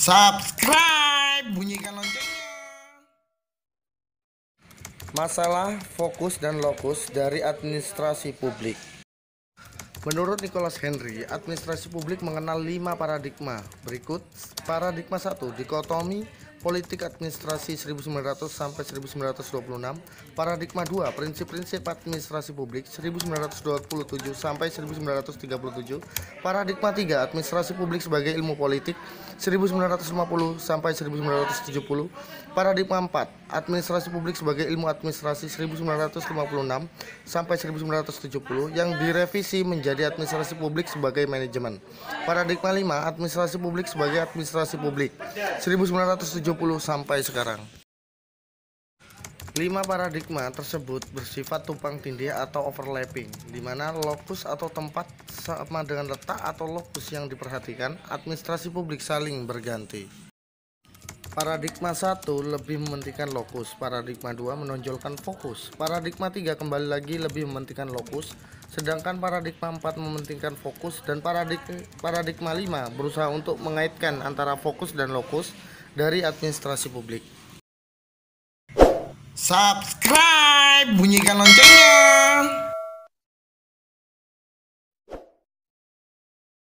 subscribe, bunyikan loncengnya. Masalah fokus dan lokus dari administrasi publik. Menurut Nicholas Henry, administrasi publik mengenal lima paradigma. Berikut paradigma satu dikotomi Politik Administrasi 1900 sampai 1926, Paradigma 2, Prinsip-prinsip Administrasi Publik 1927 sampai 1937, Paradigma 3, Administrasi Publik sebagai Ilmu Politik 1950 sampai 1970, Paradigma 4, Administrasi Publik sebagai Ilmu Administrasi 1956 sampai 1970 yang direvisi menjadi Administrasi Publik sebagai Manajemen. Paradigma 5, Administrasi Publik sebagai Administrasi Publik 1970 sampai sekarang. Lima paradigma tersebut bersifat tumpang tindih atau overlapping, di mana lokus atau tempat sama dengan letak atau lokus yang diperhatikan, administrasi publik saling berganti. Paradigma 1 lebih mementingkan lokus, paradigma 2 menonjolkan fokus, paradigma 3 kembali lagi lebih mementingkan lokus, sedangkan paradigma 4 mementingkan fokus dan paradig paradigma 5 berusaha untuk mengaitkan antara fokus dan lokus dari administrasi publik. Subscribe, bunyikan loncengnya.